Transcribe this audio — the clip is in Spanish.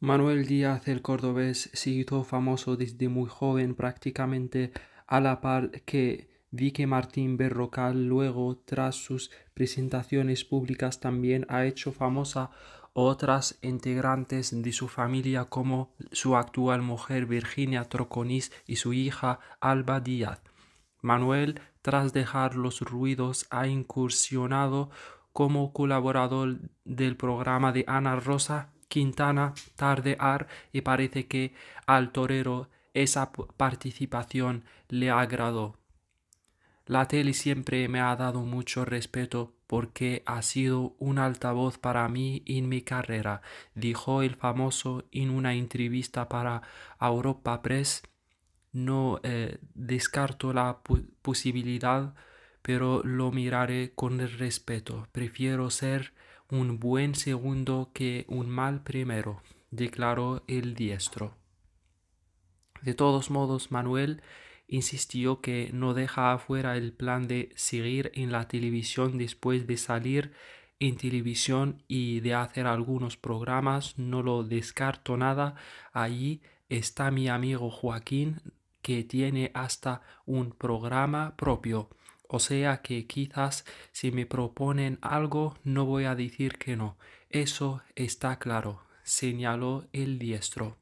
Manuel Díaz el Cordobés se hizo famoso desde muy joven prácticamente a la par que Vique Martín Berrocal luego tras sus presentaciones públicas también ha hecho famosa otras integrantes de su familia como su actual mujer Virginia Troconis y su hija Alba Díaz. Manuel, tras dejar los ruidos, ha incursionado como colaborador del programa de Ana Rosa Quintana tardear y parece que al torero esa participación le agradó. La tele siempre me ha dado mucho respeto porque ha sido un altavoz para mí en mi carrera, dijo el famoso en una entrevista para Europa Press. No eh, descarto la posibilidad, pero lo miraré con respeto. Prefiero ser un buen segundo que un mal primero, declaró el diestro. De todos modos, Manuel insistió que no deja afuera el plan de seguir en la televisión después de salir en televisión y de hacer algunos programas, no lo descarto nada, allí está mi amigo Joaquín que tiene hasta un programa propio. O sea que quizás si me proponen algo no voy a decir que no. Eso está claro, señaló el diestro.